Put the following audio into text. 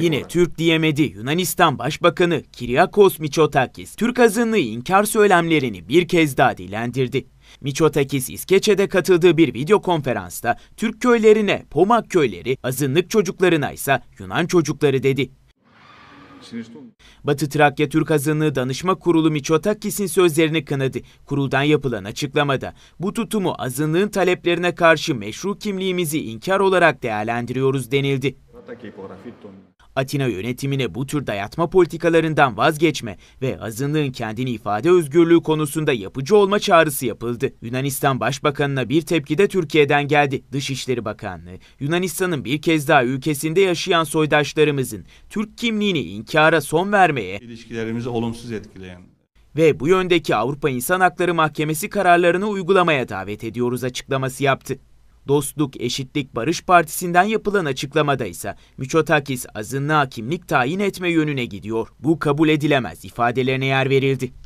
Yine Türk diyemedi Yunanistan Başbakanı Kiriakos Mitsotakis, Türk azınlığı inkar söylemlerini bir kez daha dilendirdi. Mitsotakis İskeçe'de katıldığı bir video konferansta Türk köylerine Pomak köyleri, azınlık çocuklarına ise Yunan çocukları dedi. Batı Trakya Türk Azınlığı Danışma Kurulu Miçotakis'in sözlerini kınadı. Kuruldan yapılan açıklamada bu tutumu azınlığın taleplerine karşı meşru kimliğimizi inkar olarak değerlendiriyoruz denildi. Atina yönetimine bu tür dayatma politikalarından vazgeçme ve azınlığın kendini ifade özgürlüğü konusunda yapıcı olma çağrısı yapıldı. Yunanistan Başbakanına bir tepki de Türkiye'den geldi. Dışişleri Bakanlığı, Yunanistan'ın bir kez daha ülkesinde yaşayan soydaşlarımızın Türk kimliğini inkara son vermeye, ilişkilerimizi olumsuz etkileyen ve bu yöndeki Avrupa İnsan Hakları Mahkemesi kararlarını uygulamaya davet ediyoruz açıklaması yaptı. Dostluk, Eşitlik, Barış Partisi'nden yapılan açıklamada ise Miçotakis azınlığa kimlik tayin etme yönüne gidiyor. Bu kabul edilemez ifadelerine yer verildi.